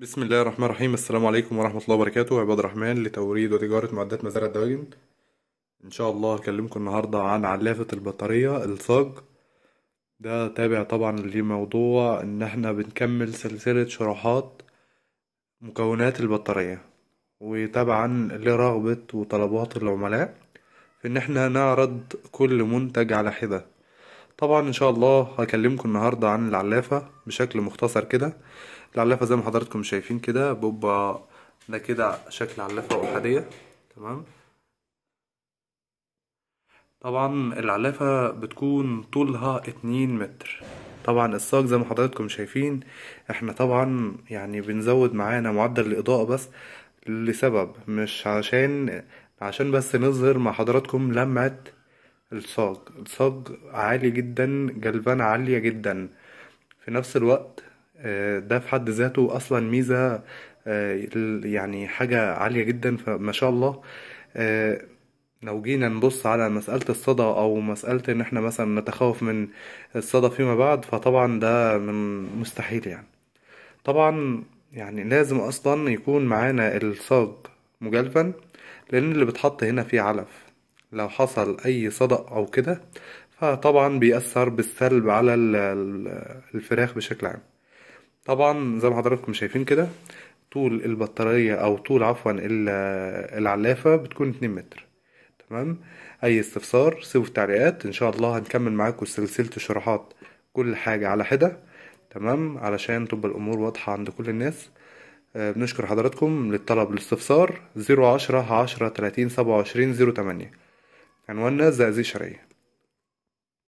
بسم الله الرحمن الرحيم السلام عليكم ورحمة الله وبركاته عباد الرحمن لتوريد وتجارة معدات مزارع الدواجن إن شاء الله هكلمكم النهاردة عن علافة البطارية الصاج ده تابع طبعا لموضوع إن احنا بنكمل سلسلة شروحات مكونات البطارية وطبعا لرغبة وطلبات العملاء في إن احنا نعرض كل منتج على حدة طبعا ان شاء الله هكلمكم النهاردة عن العلافة بشكل مختصر كده العلافة زي ما حضراتكم شايفين كده بوبا ده كده شكل علافة احادية تمام طبعا العلافة بتكون طولها اتنين متر طبعا الساق زي ما حضراتكم شايفين احنا طبعا يعني بنزود معانا معدل الاضاءة بس لسبب مش عشان عشان بس نظهر مع حضراتكم لمعة الصاج الصاج عالي جدا جلبان عالية جدا في نفس الوقت آه، ده في حد ذاته اصلا ميزة آه، يعني حاجة عالية جدا فما شاء الله آه، لو جينا نبص على مسألة الصدى أو مسألة إن إحنا مثلا نتخوف من الصدى فيما بعد فطبعا ده من مستحيل يعني طبعا يعني لازم أصلا يكون معانا الصاج مجلفا لأن اللي بتحط هنا فيه علف لو حصل اي صدأ او كده فطبعا بيأثر بالسلب على الفراخ بشكل عام طبعا زي ما حضراتكم شايفين كده طول البطارية او طول عفوا العلافة بتكون 2 متر تمام اي استفسار سيبوا في التعليقات ان شاء الله هنكمل معاكم سلسلة شروحات كل حاجة على حدة تمام علشان تبقى الامور واضحة عند كل الناس آه، بنشكر حضراتكم للطلب للاستفسار 010 10 30 27 08 عنواننا زازي شرعيه